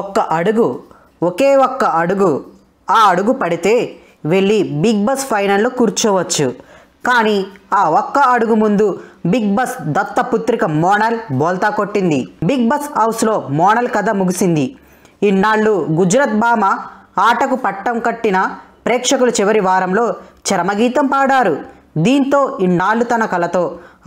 ఒక్క అడుగు ఒకే ఒక్క అడుగు ఆ అడుగు పడితే వెళ్ళి బిగ్ బస్ ఫైనల్లో కూర్చోవచ్చు కానీ ఆ ఒక్క అడుగు ముందు బిగ్ బస్ దత్తపుత్రిక మోనల్ బోల్తా కొట్టింది బిగ్ బస్ హౌస్లో మోనల్ కథ ముగిసింది ఇన్నాళ్ళు గుజరాత్ భామ ఆటకు పట్టం కట్టిన ప్రేక్షకులు చివరి వారంలో చరమగీతం పాడారు దీంతో ఇన్నాళ్ళు తన కళతో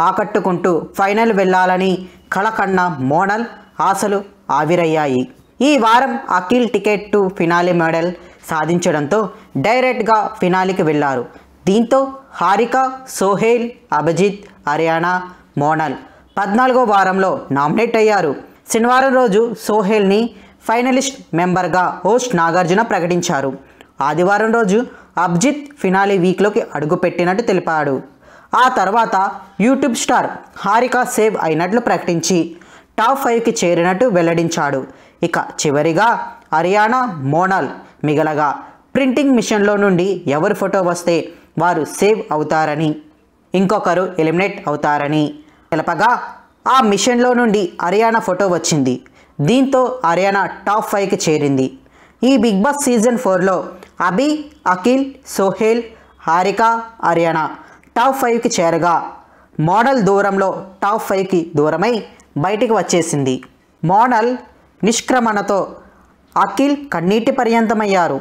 ఆకట్టుకుంటూ ఫైనల్ వెళ్ళాలని కళ కన్న మోనల్ ఆశలు ఆవిరయ్యాయి ఈ వారం Akhil ticket to finale medal సాధించడంతో డైరెక్ట్గా ఫినాలికి వెళ్లారు దీంతో హారిక సోహేల్ అభిజిత్ హర్యానా మోనల్ పద్నాలుగో వారంలో నామినేట్ అయ్యారు శనివారం రోజు సోహేల్ని ఫైనలిస్ట్ మెంబర్గా హోస్ట్ నాగార్జున ప్రకటించారు ఆదివారం రోజు అబ్జిత్ ఫినాలి వీక్లోకి అడుగుపెట్టినట్టు తెలిపాడు ఆ తర్వాత యూట్యూబ్ స్టార్ హారిక సేవ్ అయినట్లు ప్రకటించి టాప్ ఫైవ్కి చేరినట్టు వెల్లడించాడు ఇక చివరిగా హర్యానా మోనల్ మిగలగా ప్రింటింగ్ మిషన్లో నుండి ఎవరి ఫోటో వస్తే వారు సేవ్ అవుతారని ఇంకొకరు ఎలిమినేట్ అవుతారని తెలపగా ఆ మిషన్లో నుండి హర్యానా ఫోటో వచ్చింది దీంతో హర్యానా టాప్ ఫైవ్కి చేరింది ఈ బిగ్ బాస్ సీజన్ ఫోర్లో అభి అఖిల్ సోహేల్ హారిక హర్యానా టాప్ ఫైవ్కి చేరగా మోడల్ దూరంలో టాప్ ఫైవ్కి దూరమై బయటికి వచ్చేసింది మోడల్ నిష్క్రమణతో అఖిల్ కన్నీటి పర్యంతమయ్యారు